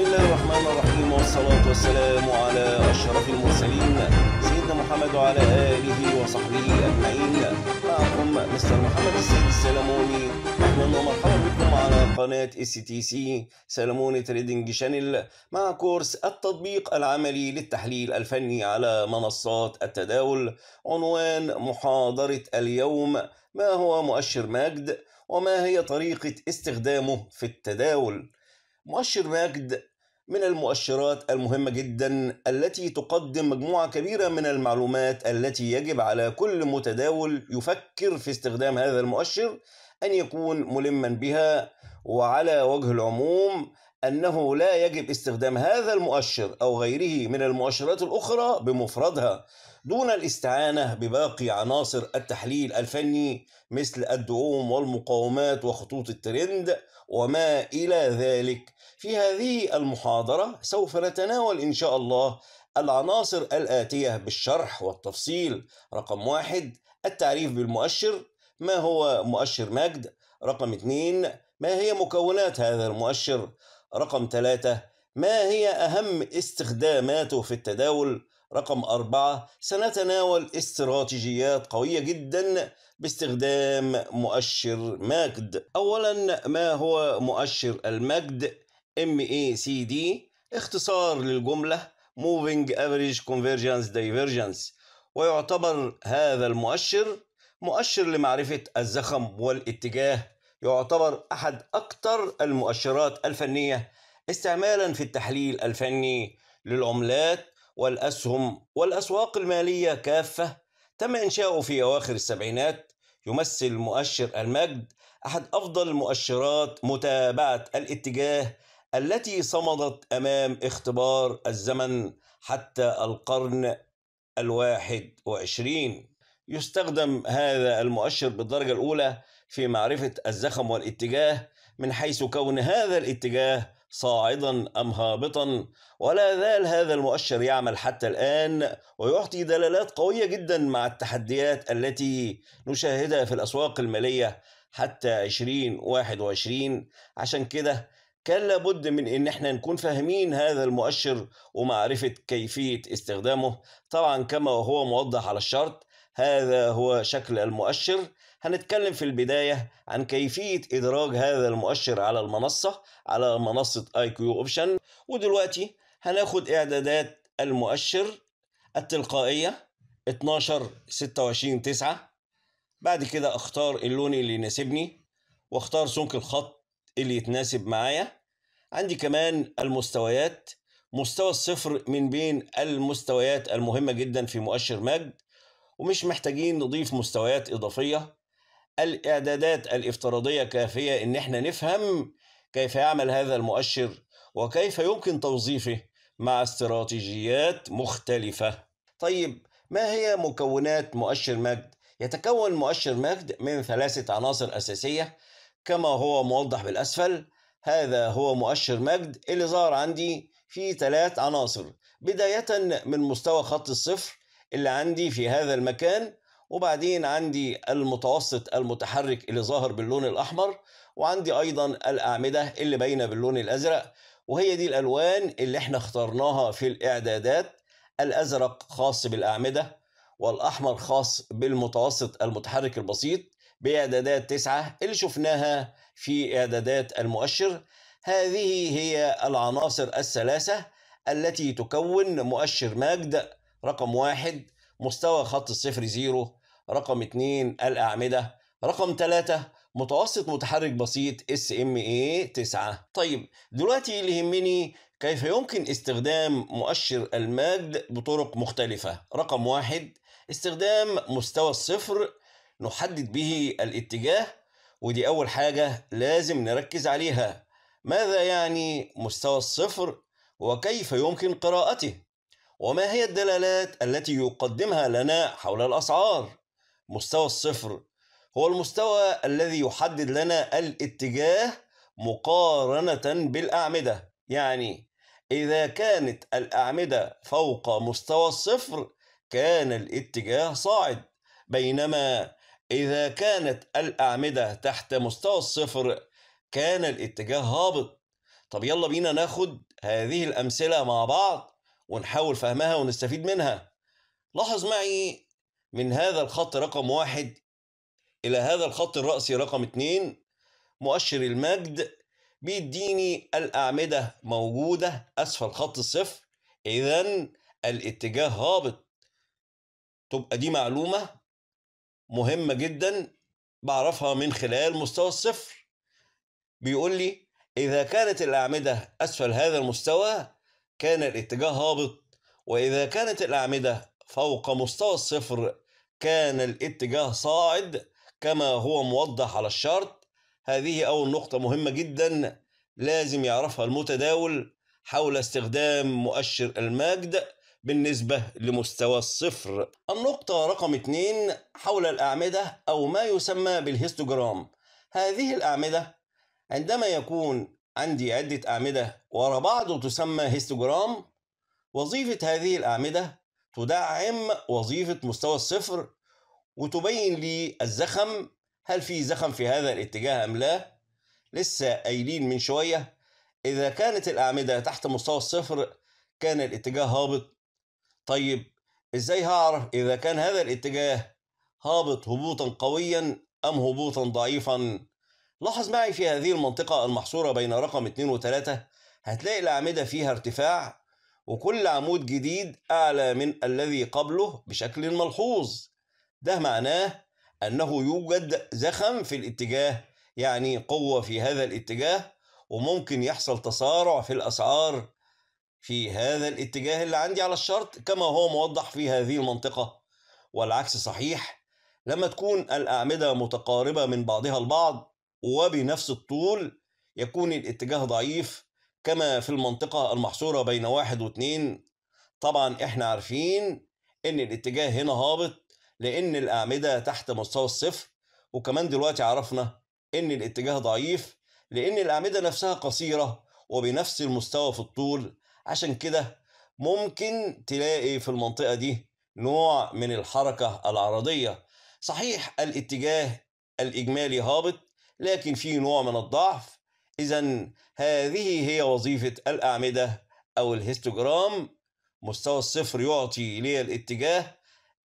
بسم الله الرحمن الرحيم والصلاة والسلام على أشرف المرسلين سيدنا محمد وعلى آله وصحبه أجمعين معكم مستر محمد السيد السلموني أهلا ومرحبا بكم على قناة اس تي سي سلموني تريدنج شانل مع كورس التطبيق العملي للتحليل الفني على منصات التداول عنوان محاضرة اليوم ما هو مؤشر ماجد وما هي طريقة استخدامه في التداول مؤشر ماجد من المؤشرات المهمة جدا التي تقدم مجموعة كبيرة من المعلومات التي يجب على كل متداول يفكر في استخدام هذا المؤشر أن يكون ملما بها وعلى وجه العموم أنه لا يجب استخدام هذا المؤشر أو غيره من المؤشرات الأخرى بمفردها دون الاستعانة بباقي عناصر التحليل الفني مثل الدعوم والمقاومات وخطوط الترند وما إلى ذلك في هذه المحاضرة سوف نتناول إن شاء الله العناصر الآتية بالشرح والتفصيل رقم واحد التعريف بالمؤشر ما هو مؤشر مجد رقم اثنين ما هي مكونات هذا المؤشر رقم ثلاثة ما هي أهم استخداماته في التداول رقم أربعة سنتناول استراتيجيات قوية جدا باستخدام مؤشر ماجد أولا ما هو مؤشر المجد MACD اختصار للجملة Moving Average Convergence Divergence ويعتبر هذا المؤشر مؤشر لمعرفة الزخم والاتجاه يعتبر أحد أكثر المؤشرات الفنية استعمالا في التحليل الفني للعملات والأسهم والأسواق المالية كافة تم إنشاؤه في أواخر السبعينات يمثل مؤشر المجد أحد أفضل مؤشرات متابعة الاتجاه التي صمدت أمام اختبار الزمن حتى القرن الواحد وعشرين يستخدم هذا المؤشر بالدرجة الأولى في معرفة الزخم والاتجاه من حيث كون هذا الاتجاه صاعدا أم هابطا ولا زال هذا المؤشر يعمل حتى الآن ويعطي دلالات قوية جدا مع التحديات التي نشاهدها في الأسواق المالية حتى 2021 عشان كده كان لابد من ان احنا نكون فاهمين هذا المؤشر ومعرفة كيفية استخدامه طبعا كما هو موضح على الشرط هذا هو شكل المؤشر هنتكلم في البداية عن كيفية إدراج هذا المؤشر على المنصة على منصة IQ Option ودلوقتي هناخد إعدادات المؤشر التلقائية 12 26 9 بعد كده اختار اللون اللي يناسبني واختار سمك الخط اللي يتناسب معايا عندي كمان المستويات مستوى الصفر من بين المستويات المهمة جدا في مؤشر ماجد ومش محتاجين نضيف مستويات إضافية الإعدادات الافتراضية كافية إن إحنا نفهم كيف يعمل هذا المؤشر وكيف يمكن توظيفه مع استراتيجيات مختلفة. طيب ما هي مكونات مؤشر مجد؟ يتكون مؤشر مجد من ثلاثة عناصر أساسية كما هو موضح بالأسفل هذا هو مؤشر مجد اللي ظهر عندي في ثلاث عناصر بداية من مستوى خط الصفر اللي عندي في هذا المكان وبعدين عندي المتوسط المتحرك اللي ظاهر باللون الأحمر وعندي أيضا الأعمدة اللي باينة باللون الأزرق وهي دي الألوان اللي احنا اخترناها في الإعدادات الأزرق خاص بالأعمدة والأحمر خاص بالمتوسط المتحرك البسيط بإعدادات تسعة اللي شفناها في إعدادات المؤشر هذه هي العناصر الثلاثة التي تكون مؤشر ماجد رقم واحد مستوى خط الصفر زيرو رقم 2 الأعمدة رقم 3 متوسط متحرك بسيط اس ام اي 9 طيب دلوقتي اللي يهمني كيف يمكن استخدام مؤشر الماد بطرق مختلفة رقم واحد استخدام مستوى الصفر نحدد به الاتجاه ودي أول حاجة لازم نركز عليها ماذا يعني مستوى الصفر وكيف يمكن قراءته وما هي الدلالات التي يقدمها لنا حول الأسعار مستوى الصفر هو المستوى الذي يحدد لنا الاتجاه مقارنة بالأعمدة يعني إذا كانت الأعمدة فوق مستوى الصفر كان الاتجاه صاعد بينما إذا كانت الأعمدة تحت مستوى الصفر كان الاتجاه هابط طب يلا بينا ناخد هذه الأمثلة مع بعض ونحاول فهمها ونستفيد منها لاحظ معي من هذا الخط رقم واحد إلى هذا الخط الرأسي رقم اتنين مؤشر المجد بيديني الأعمدة موجودة أسفل خط الصفر إذا الاتجاه هابط تبقى دي معلومة مهمة جدا بعرفها من خلال مستوى الصفر بيقول لي إذا كانت الأعمدة أسفل هذا المستوى كان الاتجاه هابط وإذا كانت الأعمدة فوق مستوى الصفر كان الاتجاه صاعد كما هو موضح على الشرط هذه أول نقطة مهمة جدا لازم يعرفها المتداول حول استخدام مؤشر المجد بالنسبة لمستوى الصفر النقطة رقم اثنين حول الأعمدة أو ما يسمى بالهيستوجرام هذه الأعمدة عندما يكون عندي عدة أعمدة وراء بعض تسمى هيستوجرام وظيفة هذه الأعمدة تدعم وظيفة مستوى الصفر وتبين لي الزخم هل في زخم في هذا الاتجاه أم لا لسه قايلين من شوية إذا كانت الأعمدة تحت مستوى الصفر كان الاتجاه هابط طيب إزاي هعرف إذا كان هذا الاتجاه هابط هبوطا قويا أم هبوطا ضعيفا لاحظ معي في هذه المنطقة المحصورة بين رقم 2 و 3 هتلاقي الأعمدة فيها ارتفاع وكل عمود جديد أعلى من الذي قبله بشكل ملحوظ ده معناه أنه يوجد زخم في الاتجاه يعني قوة في هذا الاتجاه وممكن يحصل تسارع في الأسعار في هذا الاتجاه اللي عندي على الشرط كما هو موضح في هذه المنطقة والعكس صحيح لما تكون الأعمدة متقاربة من بعضها البعض وبنفس الطول يكون الاتجاه ضعيف كما في المنطقة المحصورة بين واحد واثنين طبعا احنا عارفين ان الاتجاه هنا هابط لان الاعمدة تحت مستوى الصفر وكمان دلوقتي عرفنا ان الاتجاه ضعيف لان الاعمدة نفسها قصيرة وبنفس المستوى في الطول عشان كده ممكن تلاقي في المنطقة دي نوع من الحركة العرضية صحيح الاتجاه الإجمالي هابط لكن في نوع من الضعف إذا هذه هي وظيفة الأعمدة أو الهيستوجرام مستوى الصفر يعطي لي الاتجاه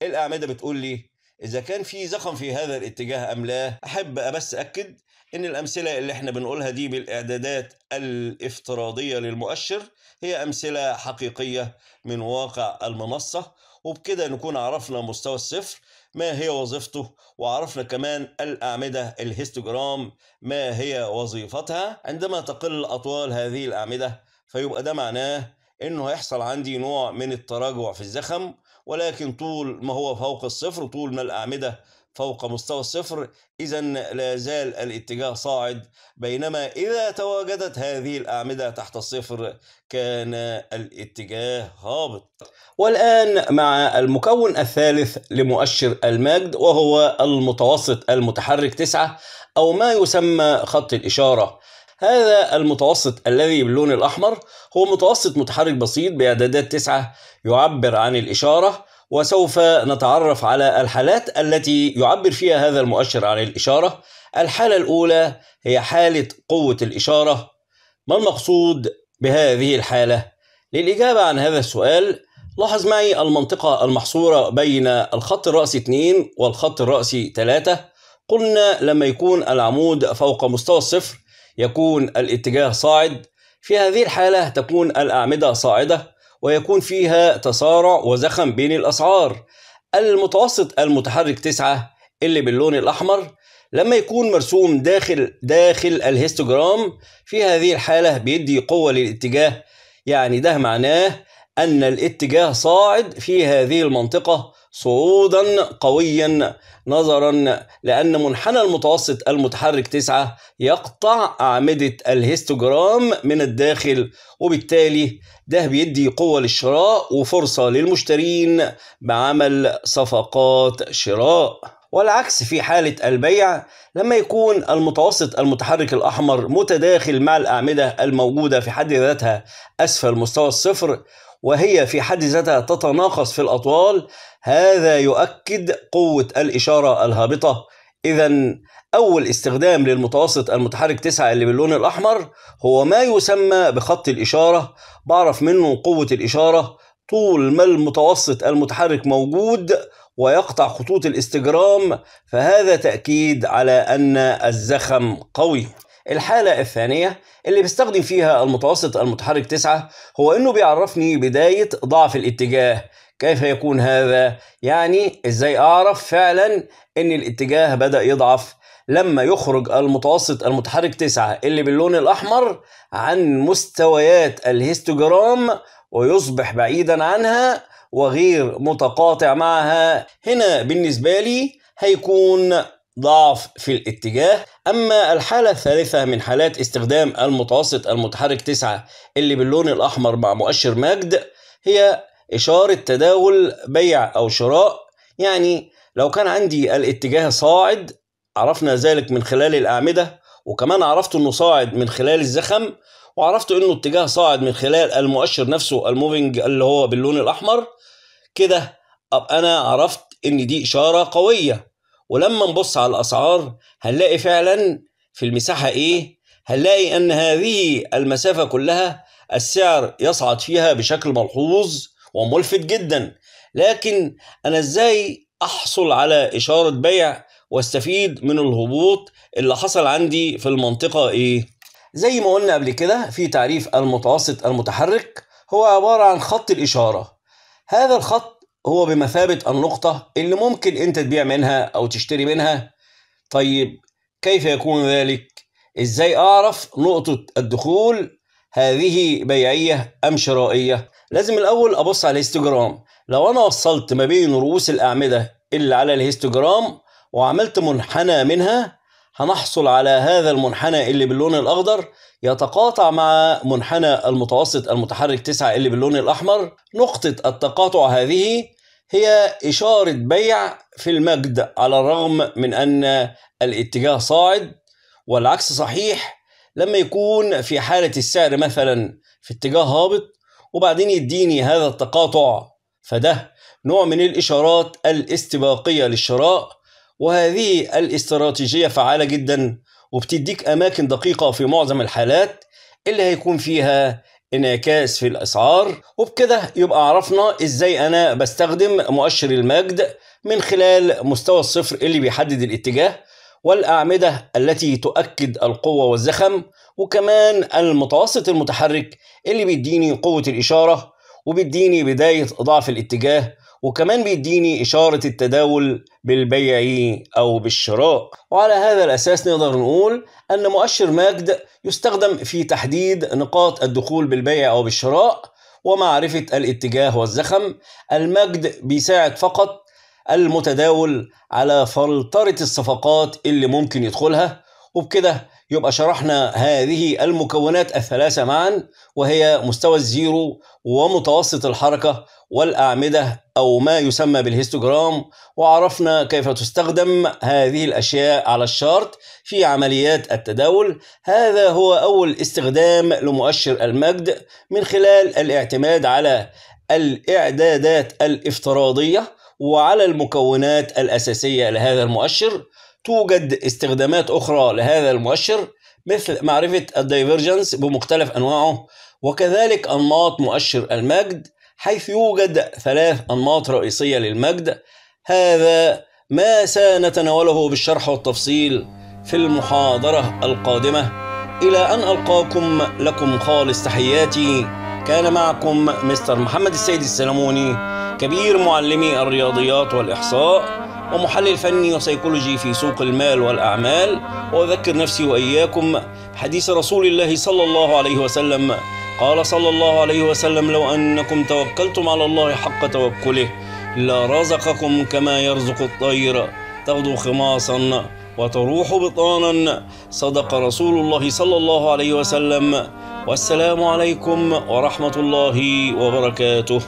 الأعمدة بتقول لي إذا كان في زخم في هذا الاتجاه أم لا أحب بس أكد إن الأمثلة اللي إحنا بنقولها دي بالإعدادات الافتراضية للمؤشر هي أمثلة حقيقية من واقع المنصة وبكده نكون عرفنا مستوى الصفر ما هي وظيفته وعرفنا كمان الأعمدة الهيستوجرام ما هي وظيفتها عندما تقل أطوال هذه الأعمدة فيبقى ده معناه انه هيحصل عندي نوع من التراجع في الزخم ولكن طول ما هو فوق الصفر طول ما الاعمده فوق مستوى الصفر إذا لا زال الاتجاه صاعد بينما إذا تواجدت هذه الأعمدة تحت الصفر كان الاتجاه هابط والآن مع المكون الثالث لمؤشر المجد وهو المتوسط المتحرك 9 أو ما يسمى خط الإشارة هذا المتوسط الذي باللون الأحمر هو متوسط متحرك بسيط بإعدادات 9 يعبر عن الإشارة وسوف نتعرف على الحالات التي يعبر فيها هذا المؤشر عن الإشارة الحالة الأولى هي حالة قوة الإشارة ما المقصود بهذه الحالة؟ للإجابة عن هذا السؤال لاحظ معي المنطقة المحصورة بين الخط الرأسي 2 والخط الرأسي 3 قلنا لما يكون العمود فوق مستوى الصفر يكون الاتجاه صاعد في هذه الحالة تكون الأعمدة صاعدة ويكون فيها تصارع وزخم بين الأسعار المتوسط المتحرك 9 اللي باللون الأحمر لما يكون مرسوم داخل داخل الهيستوجرام في هذه الحالة بيدي قوة للاتجاه يعني ده معناه أن الاتجاه صاعد في هذه المنطقة صعودا قويا نظرا لأن منحنى المتوسط المتحرك 9 يقطع أعمدة الهيستوجرام من الداخل وبالتالي ده بيدي قوة للشراء وفرصة للمشترين بعمل صفقات شراء والعكس في حالة البيع لما يكون المتوسط المتحرك الأحمر متداخل مع الأعمدة الموجودة في حد ذاتها أسفل مستوى الصفر وهي في حد ذاتها تتناقص في الأطوال هذا يؤكد قوة الإشارة الهابطة إذا أول استخدام للمتوسط المتحرك 9 اللي باللون الأحمر هو ما يسمى بخط الإشارة بعرف منه قوة الإشارة طول ما المتوسط المتحرك موجود ويقطع خطوط الاستجرام فهذا تأكيد على أن الزخم قوي الحالة الثانية اللي بيستخدم فيها المتوسط المتحرك 9 هو انه بيعرفني بداية ضعف الاتجاه كيف يكون هذا؟ يعني ازاي اعرف فعلا ان الاتجاه بدأ يضعف لما يخرج المتوسط المتحرك 9 اللي باللون الأحمر عن مستويات الهيستوجرام ويصبح بعيدا عنها وغير متقاطع معها هنا بالنسبة لي هيكون ضعف في الاتجاه أما الحالة الثالثة من حالات استخدام المتوسط المتحرك 9 اللي باللون الأحمر مع مؤشر مجد هي إشارة تداول بيع أو شراء يعني لو كان عندي الاتجاه صاعد عرفنا ذلك من خلال الأعمدة وكمان عرفت أنه صاعد من خلال الزخم وعرفت أنه اتجاه صاعد من خلال المؤشر نفسه الموفينج اللي هو باللون الأحمر كده أنا عرفت أن دي إشارة قوية ولما نبص على الأسعار هنلاقي فعلا في المساحة إيه هنلاقي أن هذه المسافة كلها السعر يصعد فيها بشكل ملحوظ وملفت جدا لكن أنا إزاي أحصل على إشارة بيع واستفيد من الهبوط اللي حصل عندي في المنطقة إيه زي ما قلنا قبل كده في تعريف المتوسط المتحرك هو عبارة عن خط الإشارة هذا الخط هو بمثابة النقطة اللي ممكن أنت تبيع منها أو تشتري منها طيب كيف يكون ذلك؟ إزاي أعرف نقطة الدخول هذه بيعية أم شرائية؟ لازم الأول أبص على الهيستوجرام لو أنا وصلت ما بين رؤوس الأعمدة اللي على الهيستوجرام وعملت منحنى منها هنحصل على هذا المنحنى اللي باللون الأخضر يتقاطع مع منحنى المتوسط المتحرك 9 اللي باللون الأحمر نقطة التقاطع هذه هي إشارة بيع في المجد على الرغم من أن الاتجاه صاعد والعكس صحيح لما يكون في حالة السعر مثلا في اتجاه هابط وبعدين يديني هذا التقاطع فده نوع من الإشارات الاستباقية للشراء وهذه الاستراتيجية فعالة جدا وبتديك أماكن دقيقة في معظم الحالات اللي هيكون فيها انعكاس في الاسعار وبكده يبقى عرفنا ازاي انا بستخدم مؤشر المجد من خلال مستوى الصفر اللي بيحدد الاتجاه والاعمده التي تؤكد القوه والزخم وكمان المتوسط المتحرك اللي بيديني قوه الاشاره وبيديني بدايه ضعف الاتجاه وكمان بيديني إشارة التداول بالبيع أو بالشراء وعلى هذا الأساس نقدر نقول أن مؤشر ماجد يستخدم في تحديد نقاط الدخول بالبيع أو بالشراء ومعرفة الاتجاه والزخم المجد بيساعد فقط المتداول على فلترة الصفقات اللي ممكن يدخلها وبكده يبقى شرحنا هذه المكونات الثلاثة معا وهي مستوى الزيرو ومتوسط الحركة والأعمدة أو ما يسمى بالهيستوجرام وعرفنا كيف تستخدم هذه الأشياء على الشارت في عمليات التداول هذا هو أول استخدام لمؤشر المجد من خلال الاعتماد على الإعدادات الافتراضية وعلى المكونات الأساسية لهذا المؤشر توجد استخدامات أخرى لهذا المؤشر مثل معرفة الدايفرجنس بمختلف أنواعه وكذلك أنماط مؤشر المجد حيث يوجد ثلاث أنماط رئيسية للمجد هذا ما سنتناوله بالشرح والتفصيل في المحاضرة القادمة إلى أن ألقاكم لكم خالص تحياتي كان معكم مستر محمد السيد السلموني كبير معلمي الرياضيات والإحصاء ومحلل فني وسيكولوجي في سوق المال والأعمال وأذكر نفسي وإياكم حديث رسول الله صلى الله عليه وسلم قال صلى الله عليه وسلم لو أنكم توكلتم على الله حق توكله لرزقكم كما يرزق الطير تغدو خماصا وتروح بطانا صدق رسول الله صلى الله عليه وسلم والسلام عليكم ورحمة الله وبركاته